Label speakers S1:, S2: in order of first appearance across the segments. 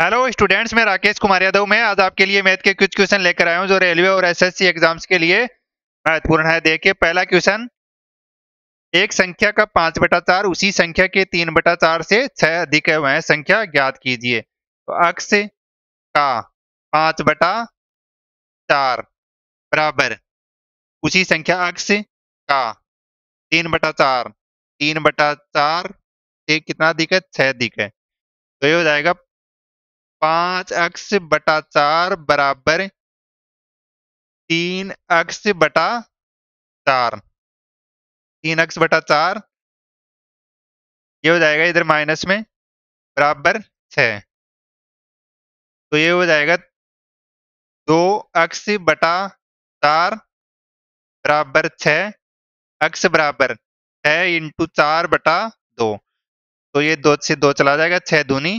S1: hello students मैं राकेश कुमार यादव मैं आज आपके लिए मैथ के कुछ क्वेश्चन लेकर आया हूं जो रेलवे और एसएससी एग्जाम्स के लिए महत्वपूर्ण है देखिए पहला क्वेश्चन एक संख्या का पांच बटा चार उसी संख्या के तीन बटा चार से छह अधिक है वह संख्या ज्ञात कीजिए तो अक्स का पांच बटा चार बराबर उसी संख्या अक्स का तीन बटा चार तीन बटा चार से कितना अधिक है छह अधिक है तो ये हो जाएगा पांच अक्स बटा चार बराबर तीन अक्स बटा चार तीन अक्स बटा चार
S2: ये हो जाएगा इधर माइनस में बराबर छ तो ये हो जाएगा दो अक्स बटा
S1: चार बराबर छ अक्स बराबर छ इंटू चार बटा दो तो ये दो से दो चला जाएगा छह दूनी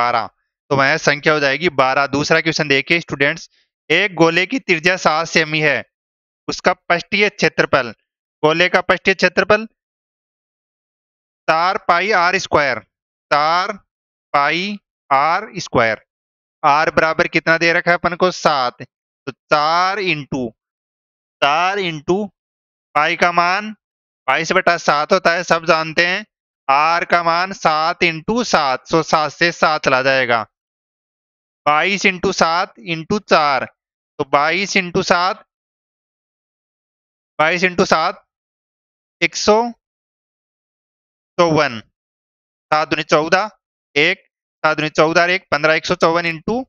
S1: बारह तो वह संख्या हो जाएगी बारह दूसरा क्वेश्चन देखिए स्टूडेंट्स एक गोले की त्रिज्या सात सेमी है उसका पष्टीय क्षेत्रफल गोले का पष्टीय क्षेत्रफल तार पाई आर स्क्वायर तार पाई आर स्क्वायर आर बराबर कितना दे रखा है अपन को सात तो तार इंटू तार इंटू पाई का मान पाई से बेटा सात होता है सब जानते हैं आर का मान सात इंटू सात सो सात से सात चला जाएगा बाईस इंटू सात इंटू चार तो बाईस इंटू सात
S2: बाईस इंटू सात एक सौ
S1: चौवन सात दुनी चौदह एक सात दुनी चौदह एक पंद्रह एक सौ चौवन इंटू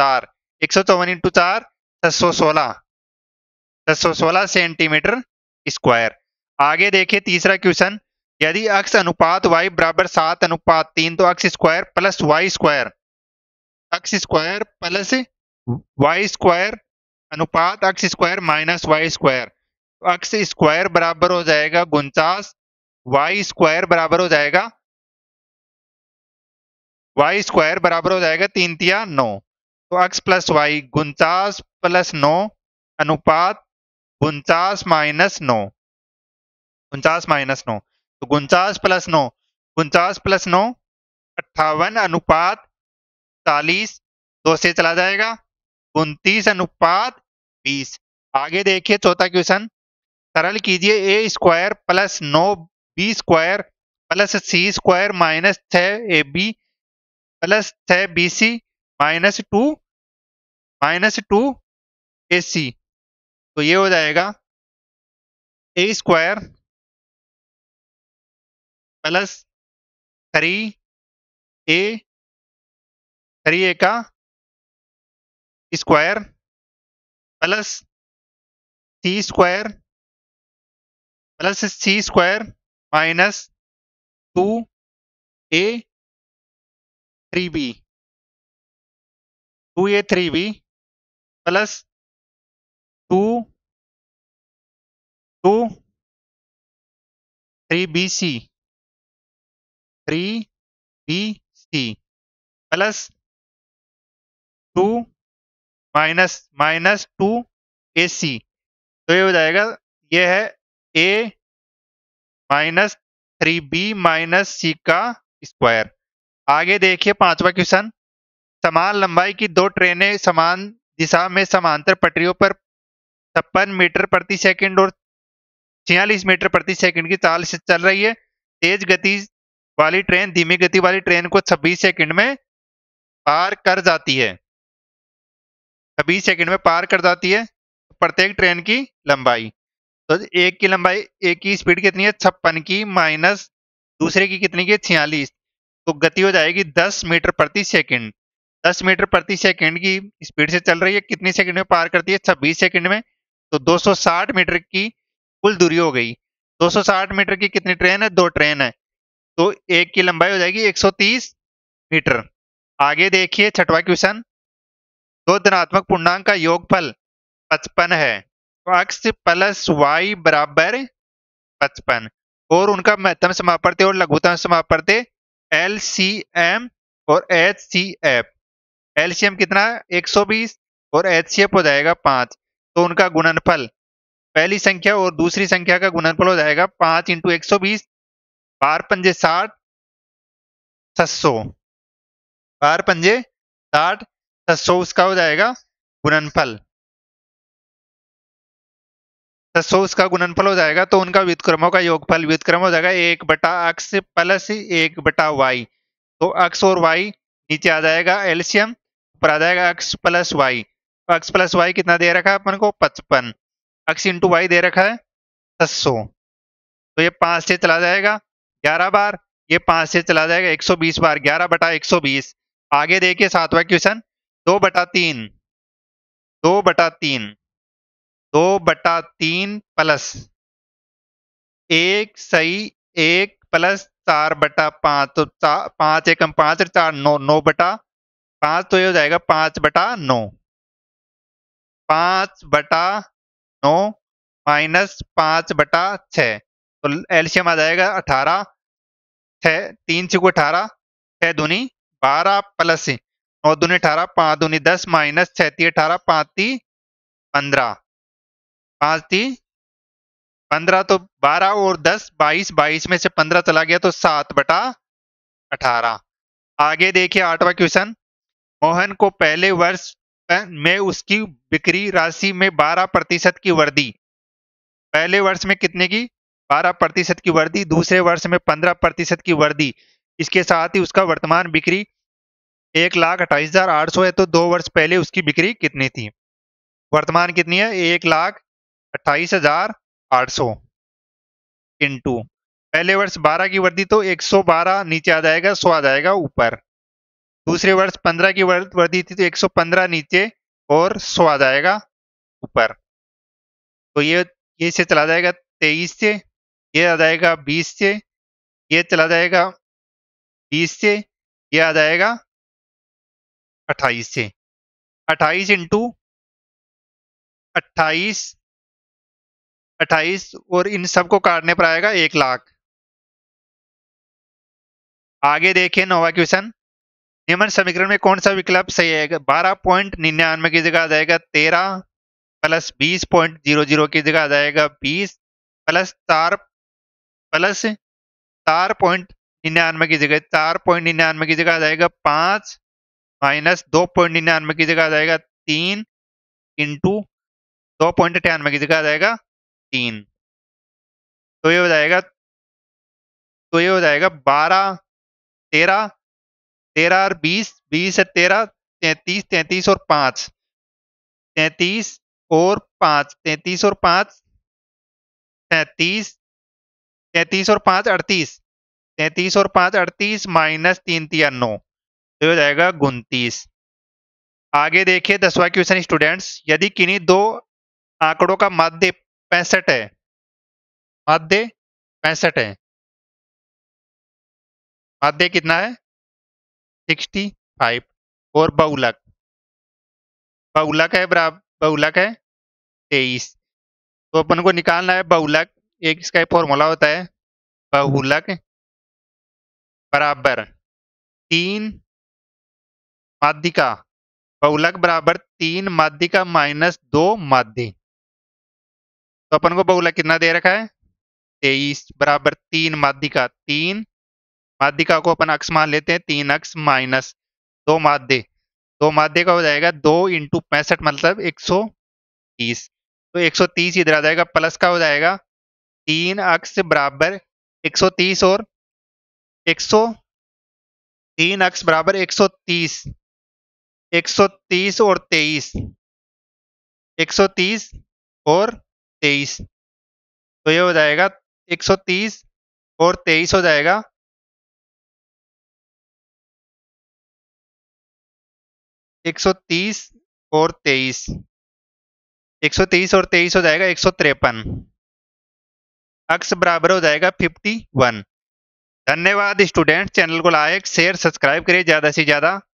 S1: चार एक सौ चौवन इंटू चार छह सौ सोलह छह सौ सोलह सेंटीमीटर स्क्वायर आगे देखिए तीसरा क्वेश्चन यदि अक्स अनुपात वाई बराबर सात अनुपात तीन तो X square plus Y square X square plus Y square अनुपात X square minus Y square X square बराबर हो जाएगा उनचास वाई स्क्वायर बराबर हो जाएगा y स्क्वायर बराबर हो जाएगा तीन तिया नौ तो x प्लस वाई उनचास प्लस नौ अनुपात उनचास माइनस नौ उनचास माइनस नौ तो उनचास प्लस नौ उनचास प्लस नौ अट्ठावन अनुपात चालीस दो से चला जाएगा उनतीस अनुपात बीस आगे देखिए चौथा क्वेश्चन सरल कीजिए ए स्क्वायर प्लस नौ B square plus C square minus छ ए बी प्लस छ B C minus two minus two A C
S2: तो ये हो जाएगा A square plus three A three A का square plus C square plus C square minus two A three B two A three B plus two two three B C three B C plus two minus minus two A C
S1: तो ये हो जाएगा ये है A minus three B minus C का square आगे देखिए पांचवा क्वेश्चन समान लंबाई की दो ट्रेनें समान दिशा में समांतर पटरियों पर छप्पन मीटर प्रति सेकंड और छियालीस मीटर प्रति सेकंड की ताल से चल रही है तेज गति वाली ट्रेन धीमी गति वाली ट्रेन को 26 सेकंड में पार कर जाती है बीस सेकंड में पार कर जाती है प्रत्येक ट्रेन की लंबाई तो एक की लंबाई एक की स्पीड कितनी है छप्पन की माइनस दूसरे की कितनी की छियालीस तो गति हो जाएगी दस मीटर प्रति सेकेंड दस मीटर प्रति सेकेंड की स्पीड से चल रही है कितनी सेकंड में पार करती है छब्बीस सेकंड में तो 260 मीटर की कुल दूरी हो गई 260 मीटर की कितनी ट्रेन है दो ट्रेन है तो एक की लंबाई हो जाएगी 130 मीटर आगे देखिए छठवा क्वेश्चन दो धनात्मक पूर्णांक का योगफल पचपन है एक्स प्लस वाई बराबर पचपन और उनका महत्तम समापर्ते और लघुतम समापर्ते एल सी एम और H C F L C M कितना 120 और एच सी एफ हो जाएगा पांच तो उनका गुणनफल पहली संख्या और दूसरी संख्या का गुणनफल हो जाएगा पांच इंटू एक सौ बीस बार पंजे साठ सत बार पंजे साठ तो सौ उसका हो जाएगा गुणनफल सात तो सौ उसका गुणनफल हो जाएगा तो उनका व्युतक्रमों का योगफल व्युतक्रम हो जाएगा एक बटा अक्स प्लस एक बटा वाई तो अक्स और वाई नीचे आ जाएगा एल्शियम ऊपर आ जाएगा अक्स प्लस वाई तो अक्स प्लस वाई कितना दे रखा है अपन को पचपन अक्स इंटू वाई दे रखा है तो सौ तो ये पांच से चला जाएगा ग्यारह बार ये पांच से चला जाएगा एक सौ बीस बार ग्यारह बटा एक सौ बीस आगे देखिए सातवां क्वेश्चन दो बटा तीन दो बटा तीन दो बटा तीन प्लस एक सही एक प्लस चार बटा पांच तो पांच एकम पांच और चार नौ नौ बटा पांच तो ये हो जाएगा पांच बटा नौ पांच बटा नौ माइनस पांच बटा छ तो एल्शियम आ जाएगा अठारह छ तीन छिको अठारह छह दूनी बारह प्लस नौ दूनी अठारह पांच दूनी दस माइनस छत्तीस अठारह पांच ती पंद्रह पांच ती पंद्रह तो बारह और दस बाईस बाईस में से पंद्रह चला गया तो सात बटा अठारह आगे देखिए आठवां क्वेश्चन मोहन को पहले वर्ष में उसकी बिक्री राशि में बारह प्रतिशत की वृद्धि पहले वर्ष में कितने की बारह प्रतिशत की वृद्धि दूसरे वर्ष में पंद्रह प्रतिशत की वृद्धि इसके साथ ही उसका वर्तमान बिक्री एक लाख अट्ठाईस हजार आठ सौ है तो दो वर्ष पहले उसकी बिक्री कितनी थी वर्तमान कितनी है एक लाख अट्ठाईस हजार आठ सौ इंटू पहले वर्ष बारह की वृद्धि तो एक सौ बारह नीचे आ जाएगा सौ आ जाएगा ऊपर दूसरे वर्ष पंद्रह की वृद्धि थी तो एक सौ पंद्रह नीचे और सौ आ जाएगा ऊपर तो ये ये से चला जाएगा तेईस से ये आ जाएगा बीस से
S2: ये चला जाएगा बीस से ये आ जाएगा अट्ठाईस से अट्ठाईस इंटू अट्ठाईस अट्ठाईस और इन सबको काटने पर आएगा एक लाख
S1: आगे देखिए नोवा क्वेश्चन निम्न समीकरण में कौन सा विकल्प सही आएगा बारह पॉइंट निन्यानवे की जगह आ जाएगा तेरह प्लस बीस पॉइंट जीरो जीरो की जगह आ जाएगा बीस प्लस चार प्लस चार पॉइंट निन्यानवे की जगह चार पॉइंट निन्यानवे की जगह आ जाएगा पांच माइनस दो पॉइंट निन्यानवे की जगह आ जाएगा तीन इंटू दो पॉइंट अठानवे
S2: की जगह आ जाएगा तीन तो ये हो जाएगा
S1: तो ये हो जाएगा बारह तेरह तेरह और बीस बीस और तेरह तैतीस तैतीस और पाँच तैतीस और पाँच तैतीस और पाँच तैतीस तैतीस और पाँच अड़तीस तैतीस और पाँच अड़तीस माइनस तीन तीन नौ तो हो जाएगा उनतीस आगे देखिए दसवा क्वेश्चन स्टूडेंट्स यदि किन्हीं दो आंकड़ों
S2: का माध्य पैंसठ है माध्य पैंसठ है माध्य कितना है सिक्सटी फाइव
S1: और बहुलक बहुलक है बराबर बहुलक है तेईस तो अपन को निकालना है बहुलक एक इसका फॉर्मूला होता है बहुलक
S2: बराबर तीन
S1: माध्यिका बहुलक बराबर तीन माध्यिका माइनस दो माध्य तो अपन को बहुलक कितना दे रखा है तेईस बराबर तीन माध्यिका तीन माध्यिका को अपन अक्ष मान लेते हैं तीन अक्ष माइनस दो माध्य दो माध्य का हो जाएगा दो इंटू पैंसठ मतलब एक सौ तीस तो एक सौ तीस इधर आ जाएगा प्लस का हो जाएगा तीन अक्ष बराबर एक सौ तीस और एक सौ तीन अक्ष बराबर एक सौ तीस
S2: 130 और 23 130 और 23 तो ये हो जाएगा 130 और 23 हो जाएगा
S1: एक सौ तीस और तेईस एक सौ तेईस और तेईस हो जाएगा एक सौ तिरपन अक्स बराबर हो जाएगा फिफ्टी वन धन्यवाद स्टूडेंट चैनल को लाइक शेयर सब्सक्राइब करें ज़्यादा से ज़्यादा